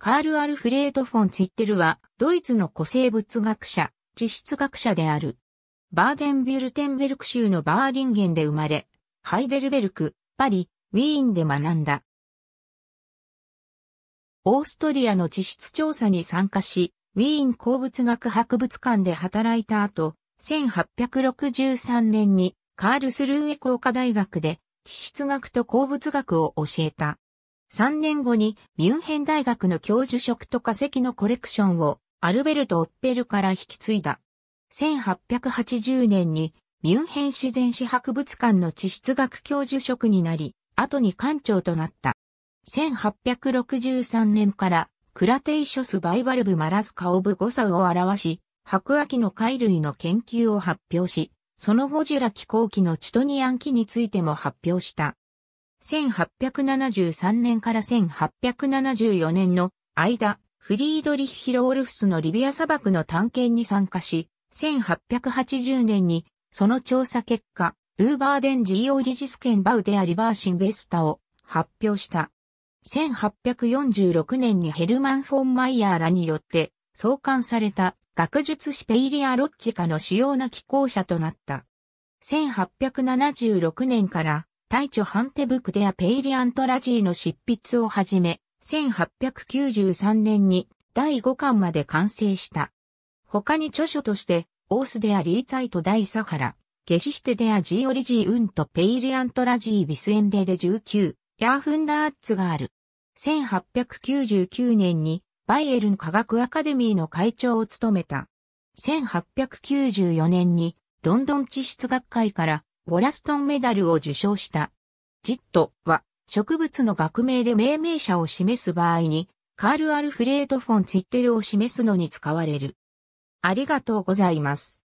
カール・アルフレード・フォン・ツィッテルは、ドイツの古生物学者、地質学者である。バーデンビュルテンベルク州のバーリンゲンで生まれ、ハイデルベルク、パリ、ウィーンで学んだ。オーストリアの地質調査に参加し、ウィーン鉱物学博物館で働いた後、1863年にカールスルーエ工科大学で地質学と鉱物学を教えた。3年後にミュンヘン大学の教授職と化石のコレクションをアルベルト・オッペルから引き継いだ。1880年にミュンヘン自然史博物館の地質学教授職になり、後に館長となった。1863年からクラテイショス・バイバルブ・マラスカ・オブ・ゴサを表し、白亜紀の貝類の研究を発表し、その後ジュラ気候期のチトニアン紀についても発表した。1873年から1874年の間、フリードリッヒ・ロールフスのリビア砂漠の探検に参加し、1880年にその調査結果、ウーバーデンジーオリジスケンバウデア・リバーシンベスタを発表した。1846年にヘルマン・フォン・マイヤーらによって創刊された学術誌ペイリア・ロッチカの主要な寄稿者となった。1876年から大著ハンテブクデアペイリアントラジーの執筆をはじめ、1893年に第5巻まで完成した。他に著書として、オースデアリーツァイト大サハラ、ゲシヒテデアジーオリジーウンとペイリアントラジービスエンデで19、ヤーフンダーッツがある。1899年にバイエルン科学アカデミーの会長を務めた。1894年にロンドン地質学会からボラストンメダルを受賞した。ジットは植物の学名で命名者を示す場合に、カール・アルフレード・フォン・ツィッテルを示すのに使われる。ありがとうございます。